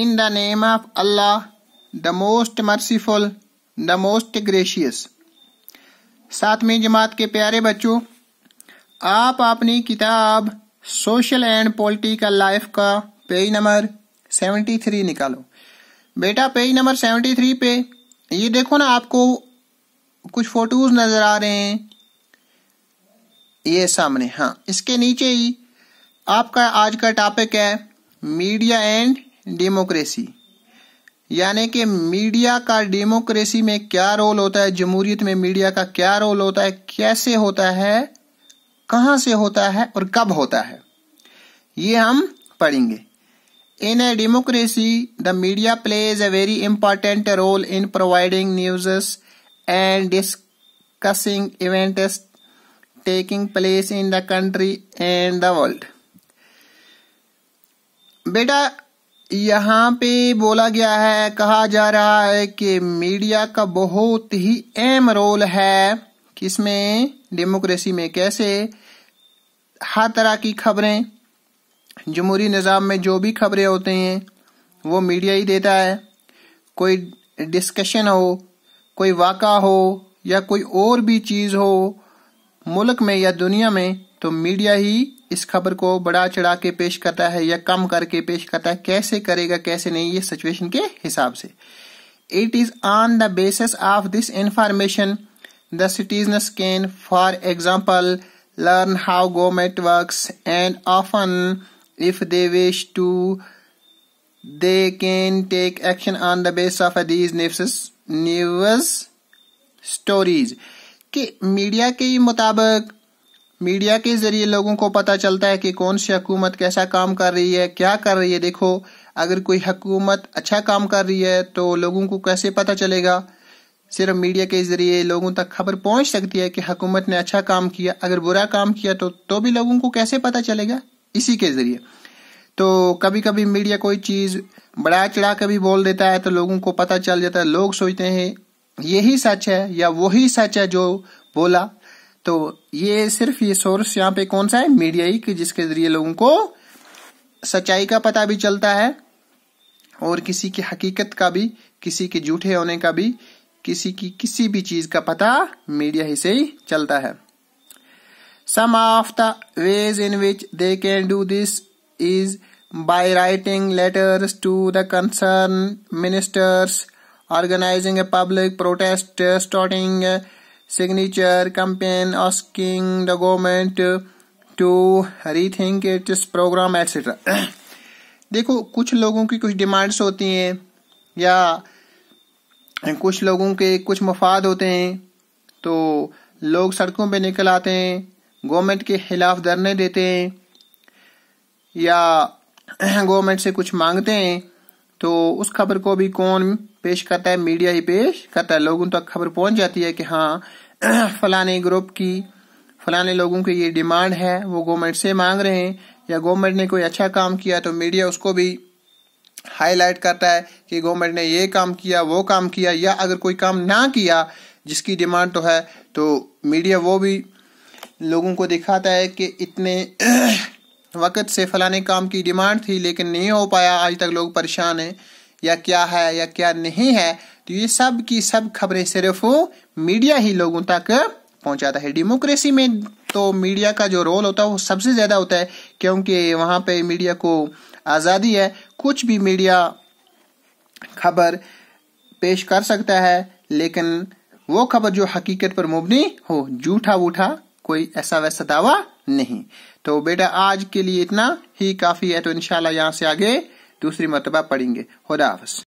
In the name of Allah, the most merciful, the most gracious. सातवीं जमात के प्यारे बच्चों आप अपनी किताब सोशल एंड पॉलिटिकल लाइफ का पेज नंबर सेवेंटी थ्री निकालो बेटा पेज नंबर सेवेंटी थ्री पे ये देखो ना आपको कुछ फोटोज नज़र आ रहे हैं ये सामने हाँ इसके नीचे ही आपका आज का टॉपिक है मीडिया एंड डेमोक्रेसी यानी कि मीडिया का डेमोक्रेसी में क्या रोल होता है जमहूरियत में मीडिया का क्या रोल होता है कैसे होता है कहां से होता है और कब होता है ये हम पढ़ेंगे in a democracy the media plays a very important role in providing news and discussing event taking place in the country and the world बेटा यहाँ पे बोला गया है कहा जा रहा है कि मीडिया का बहुत ही अहम रोल है किसमें डेमोक्रेसी में कैसे हर तरह की खबरें जमहूरी निज़ाम में जो भी खबरें होते हैं वो मीडिया ही देता है कोई डिस्कशन हो कोई वाक़ा हो या कोई और भी चीज़ हो मुल्क में या दुनिया में तो मीडिया ही इस खबर को बड़ा चढ़ा के पेश करता है या कम करके पेश करता है कैसे करेगा कैसे नहीं ये सिचुएशन के हिसाब से it is on the basis of this information the citizens can for example learn how government work and often if they wish to they can take action on the base of these news stories के media के मुताबिक media के जरिए लोगों को पता चलता है कि कौन सी हकूमत कैसा काम कर रही है क्या कर रही है देखो अगर कोई हकूमत अच्छा काम कर रही है तो लोगों को कैसे पता चलेगा सिर्फ मीडिया के जरिए लोगों तक खबर पहुंच सकती है कि हुकूमत ने अच्छा काम किया अगर बुरा काम किया तो तो भी लोगों को कैसे पता चलेगा इसी के जरिए तो कभी कभी मीडिया कोई चीज़ बढ़ा चढ़ा कभी भी बोल देता है तो लोगों को पता चल जाता है लोग सोचते हैं यही सच है या वही सच है जो बोला तो ये सिर्फ ये सोर्स यहाँ पे कौन सा है मीडिया ही कि जिसके जरिए लोगों को सच्चाई का पता भी चलता है और किसी की हकीकत का भी किसी के झूठे होने का भी किसी की किसी भी चीज का पता मीडिया ही से ही चलता है some of the ways in which they can do this is by writing letters to the concern ministers organising a public protest starting signature campaign asking the government to rethink its program etc देखो कुछ लोगों की कुछ demands होती हैं या कुछ लोगों के कुछ मफाद होते हैं तो लोग सड़कों पे निकल आते हैं गवर्नमेंट के खिलाफ धरने देते हैं या गवर्नमेंट से कुछ मांगते हैं तो उस खबर को भी कौन पेश करता है मीडिया ही पेश करता है लोगों तक खबर पहुंच जाती है कि हाँ फलाने ग्रुप की फलाने लोगों की ये डिमांड है वो गवर्नमेंट से मांग रहे हैं या गवर्नमेंट ने कोई अच्छा काम किया तो मीडिया उसको भी हाईलाइट करता है कि गवर्नमेंट ने ये काम किया वो काम किया या अगर कोई काम ना किया जिसकी डिमांड तो है तो मीडिया वो भी लोगों को दिखाता है कि इतने वक्त से फलाने काम की डिमांड थी लेकिन नहीं हो पाया आज तक लोग परेशान हैं या क्या है या क्या नहीं है तो ये सब की सब खबरें सिर्फ मीडिया ही लोगों तक पहुंचाता है डेमोक्रेसी में तो मीडिया का जो रोल होता है वो सबसे ज़्यादा होता है क्योंकि वहां पे मीडिया को आज़ादी है कुछ भी मीडिया खबर पेश कर सकता है लेकिन वो खबर जो हकीकत पर मुबनी हो जूठा वूठा कोई ऐसा वैसा दावा नहीं तो बेटा आज के लिए इतना ही काफ़ी है तो इनशाला यहां से आगे दूसरी मरतबा पढ़ेंगे खुदा हाफ